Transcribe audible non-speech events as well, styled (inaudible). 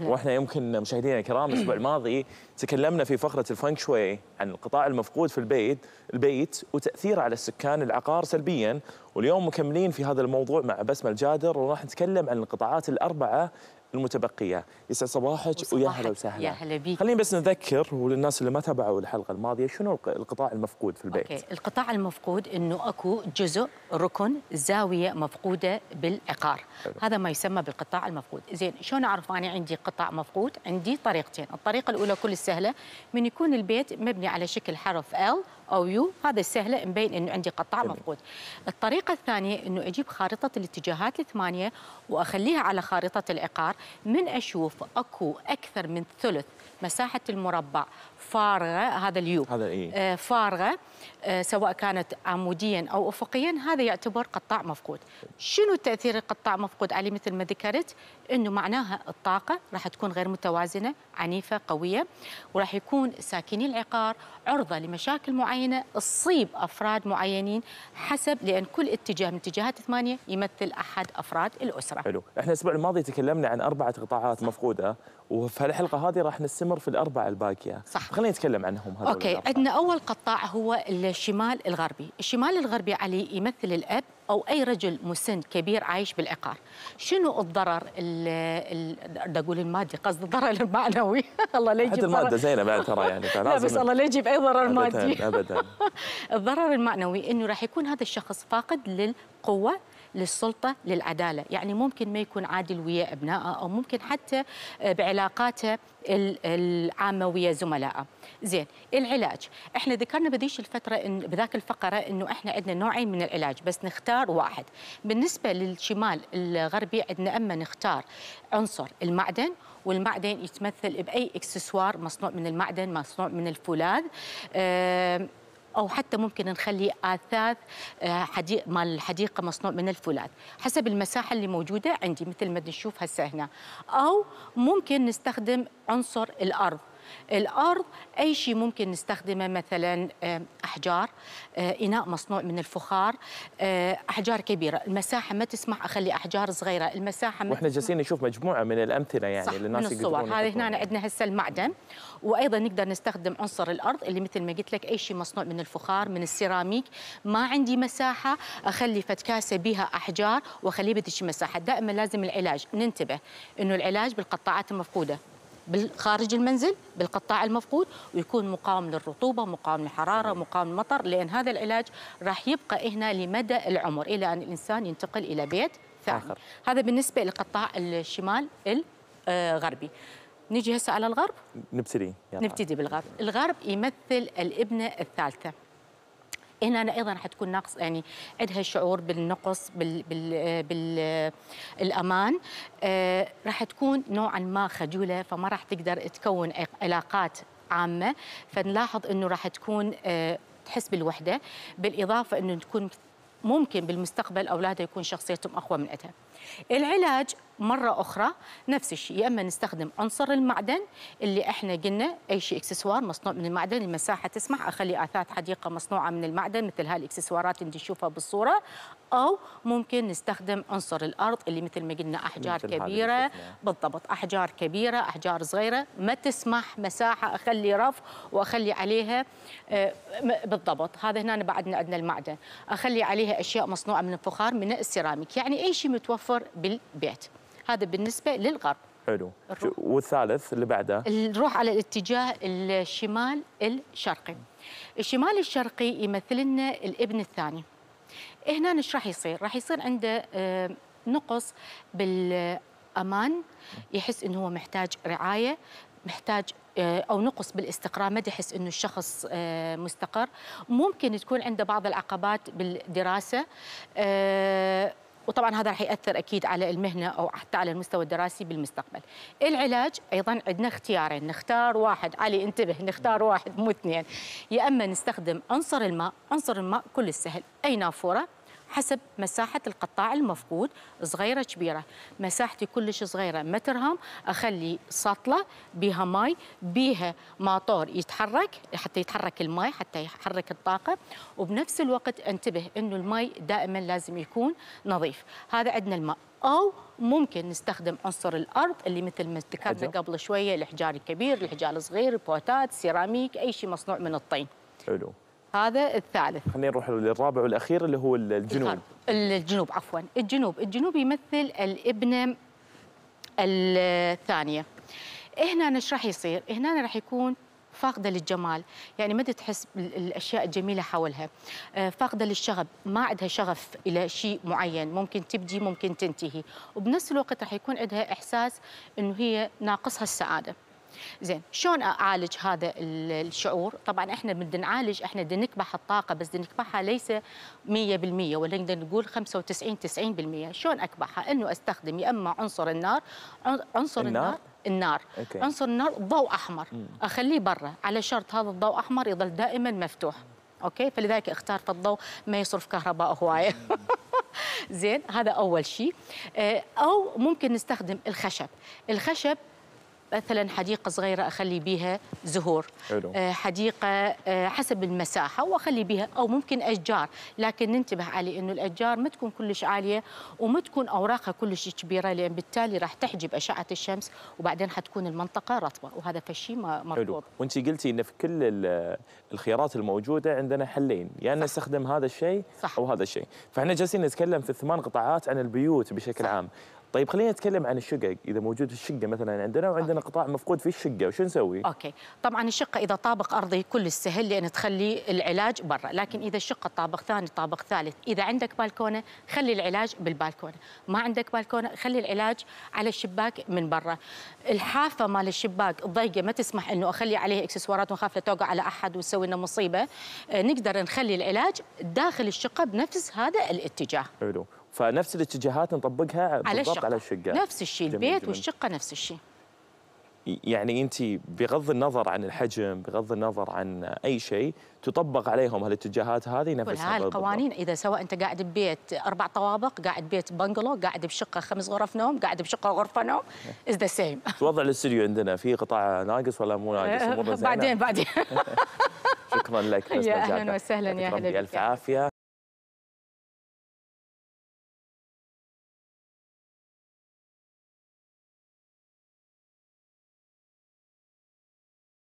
أهلا. واحنا يمكن مشاهدينا الكرام الاسبوع (clears throat) الماضي تكلمنا في فقره الفانك شوي عن القطاع المفقود في البيت البيت وتاثيره على السكان العقار سلبيا واليوم مكملين في هذا الموضوع مع بسمه الجادر وراح نتكلم عن القطاعات الاربعه المتبقيه يسعد صباحك ويا هلا وسهلا يا هلا بيك خليني بس نذكر وللناس اللي ما تابعوا الحلقه الماضيه شنو القطاع المفقود في البيت أوكي. القطاع المفقود انه اكو جزء ركن زاويه مفقوده بالعقار حلو. هذا ما يسمى بالقطاع المفقود زين شلون اعرف انا عندي قطاع مفقود عندي طريقتين الطريقه الاولى كل سهله من يكون البيت مبني على شكل حرف ال او يو هذا سهله مبين انه عندي قطاع مفقود الطريقه الثانيه انه اجيب خارطه الاتجاهات الثمانيه واخليها على خارطه العقار من اشوف اكو اكثر من ثلث مساحه المربع فارغه هذا اليو هذا إيه؟ آه فارغه آه سواء كانت عموديا او افقيا هذا يعتبر قطاع مفقود شنو تاثير القطاع مفقود عليه مثل ما ذكرت انه معناها الطاقه راح تكون غير متوازنه عنيفه قويه وراح يكون ساكني العقار عرضه لمشاكل معينه معينه تصيب افراد معينين حسب لان كل اتجاه من اتجاهات الثمانيه يمثل احد افراد الاسره. حلو، احنا الاسبوع الماضي تكلمنا عن اربعه قطاعات مفقوده وفي الحلقه هذه راح نستمر في الاربعه الباقيه. صح خلينا نتكلم عنهم اوكي، عندنا اول قطاع هو الشمال الغربي، الشمال الغربي علي يمثل الاب أو أي رجل مسن كبير عايش بالعقار شنو الضرر بدي أقول المادي قصد الضرر المعنوي (laughs) الله لا يجيب المادة زينة بعد ترى يعني (laughs) لا بس الله لا يجيب أي ضرر مادي أبدا (laughs) الضرر المعنوي إنه راح يكون هذا الشخص فاقد للقوة للسلطة للعدالة يعني ممكن ما يكون عادل ويا أبنائه أو ممكن حتى آه، بعلاقاته العامة ويا زملائه زين العلاج احنا ذكرنا بذيك الفتره إن بذاك الفقره انه احنا عندنا نوعين من العلاج بس نختار واحد بالنسبه للشمال الغربي عندنا اما نختار عنصر المعدن والمعدن يتمثل باي اكسسوار مصنوع من المعدن مصنوع من الفولاذ او حتى ممكن نخلي اثاث آه، حديق مال الحديقه مصنوع من الفولاذ حسب المساحه اللي موجوده عندي مثل ما نشوف هسه هنا او ممكن نستخدم عنصر الارض الارض اي شيء ممكن نستخدمه مثلا آه، احجار آه، اناء مصنوع من الفخار آه، احجار كبيره المساحه ما تسمح اخلي احجار صغيره المساحه ما واحنا جالسين نشوف مجموعه من الامثله يعني صح للناس من الصور هذا هنا عندنا هسه المعدن وايضا نقدر نستخدم عنصر الارض اللي مثل ما قلت لك اي شيء مصنوع من الفخار من السيراميك ما عندي مساحه اخلي فتكاسة بها احجار واخليه بدش مساحة دائما لازم العلاج ننتبه انه العلاج بالقطاعات المفقوده خارج المنزل بالقطاع المفقود ويكون مقاوم للرطوبه، مقاوم للحراره، مقاوم للمطر، لان هذا العلاج راح يبقى هنا لمدى العمر الى ان الانسان ينتقل الى بيت ثاني. آخر. هذا بالنسبه لقطاع الشمال الغربي. نجي هسه على الغرب؟ نبتدي يعني. نبتدي بالغرب، الغرب يمثل الابنه الثالثه. هنا أنا ايضا تكون ناقص يعني عندها الشعور بالنقص بال بال بالامان آه، رح تكون نوعا ما خجوله فما راح تقدر تكون علاقات عامه فنلاحظ انه رح تكون آه، تحس بالوحده بالاضافه انه تكون ممكن بالمستقبل اولادها يكون شخصيتهم اقوى من اتها العلاج مرة أخرى نفس الشيء يا إما نستخدم عنصر المعدن اللي إحنا قلنا أي شيء إكسسوار مصنوع من المعدن المساحة تسمح أخلي آثاث حديقة مصنوعة من المعدن مثل هالإكسسوارات اللي تشوفها بالصورة أو ممكن نستخدم عنصر الأرض اللي مثل ما قلنا أحجار كبيرة بالضبط أحجار كبيرة أحجار صغيرة ما تسمح مساحة أخلي رف وأخلي عليها آه، بالضبط هذا هنا بعدنا عندنا المعدن أخلي عليها أشياء مصنوعة من الفخار من السيراميك يعني أي شيء متوفر توفر بالبيت هذا بالنسبه للغرب حلو والثالث اللي بعده نروح على الاتجاه الشمال الشرقي الشمال الشرقي يمثل لنا الابن الثاني هنا ايش راح يصير راح يصير عنده آه، نقص بالامان يحس انه هو محتاج رعايه محتاج آه، او نقص بالاستقرار ما يحس انه الشخص آه، مستقر ممكن تكون عنده بعض العقبات بالدراسه وطبعا هذا راح ياثر اكيد على المهنه او حتى على المستوى الدراسي بالمستقبل العلاج ايضا عندنا اختيارين نختار واحد علي انتبه نختار واحد مو اثنين يا اما نستخدم عنصر الماء عنصر الماء كل السهل اي نافوره حسب مساحة القطاع المفقود صغيرة كبيرة مساحتي كلش صغيرة مترهم أخلي سطلة بها ماي بها ماطور يتحرك حتى يتحرك الماي حتى يحرك الطاقة وبنفس الوقت انتبه أنه الماي دائما لازم يكون نظيف هذا عندنا الماء او ممكن نستخدم عنصر الارض اللي مثل ما ذكرنا قبل شويه الحجار الكبير الحجار الصغير البوتات سيراميك اي شيء مصنوع من الطين حلو هذا الثالث خلينا نروح للرابع والاخير اللي هو الجنوب الخارج. الجنوب عفوا الجنوب الجنوب يمثل الابنه الثانيه هنا ايش راح يصير هنا راح يكون فاقدة للجمال يعني ما تحس الأشياء الجميلة حولها آه، فاقدة للشغف ما عندها شغف إلى شيء معين ممكن تبدي ممكن تنتهي وبنفس الوقت راح يكون عندها إحساس أنه هي ناقصها السعادة زين شلون اعالج هذا الشعور طبعا احنا بدنا نعالج احنا بدنا نكبح الطاقه بس بدنا نكبحها ليس 100% ولا نقدر نقول 95 90% شلون اكبحها انه استخدم يا اما عنصر النار عنصر النار, النار النار أوكي. عنصر النار ضوء احمر مم. اخليه برا على شرط هذا الضوء احمر يظل دائما مفتوح اوكي فلذلك اختار في الضوء ما يصرف كهرباء هوايه (laughs) زين هذا اول شيء آه، او ممكن نستخدم الخشب الخشب مثلا حديقه صغيره اخلي بها زهور حلو. آه، حديقه آه، حسب المساحه واخلي بها او ممكن اشجار لكن ننتبه علي انه الاشجار ما تكون كلش عاليه وما تكون اوراقها كلش كبيره لان بالتالي راح تحجب اشعه الشمس وبعدين حتكون المنطقه رطبه وهذا فشي مطلوب وانت قلتي ان في كل الخيارات الموجوده عندنا حلين يا يعني نستخدم هذا الشيء او هذا الشيء فاحنا جالسين نتكلم في الثمان قطاعات عن البيوت بشكل صح. عام طيب خلينا نتكلم عن الشقق اذا موجود الشقه مثلا عندنا وعندنا أوكي. قطاع مفقود في الشقه وشو نسوي اوكي طبعا الشقه اذا طابق ارضي كل السهل لان تخلي العلاج برا لكن اذا الشقه طابق ثاني طابق ثالث اذا عندك بالكونه خلي العلاج بالبالكونه ما عندك بالكونه خلي العلاج على الشباك من برا الحافه مال الشباك الضيقه ما تسمح انه اخلي عليه اكسسوارات واخاف لا توقع على احد وتسوي لنا مصيبه آه، نقدر نخلي العلاج داخل الشقه بنفس هذا الاتجاه حلو فنفس الاتجاهات نطبقها على الشقة. على الشقة نفس الشيء البيت جميل. والشقة نفس الشيء يعني انت بغض النظر عن الحجم بغض النظر عن اي شيء تطبق عليهم هالاتجاهات هذه نفسها القوانين اذا سواء انت قاعد ببيت اربع طوابق قاعد ببيت بنجلو قاعد بشقه خمس غرف نوم قاعد بشقه غرفه نوم از ذا سيم وضع الاستوديو عندنا في قطاع ناقص ولا مو ناقص (laughs) بعدين بعدين (laughs) (laughs) شكرا لك يا اهلا وسهلا يا اهلا بك الف عافيه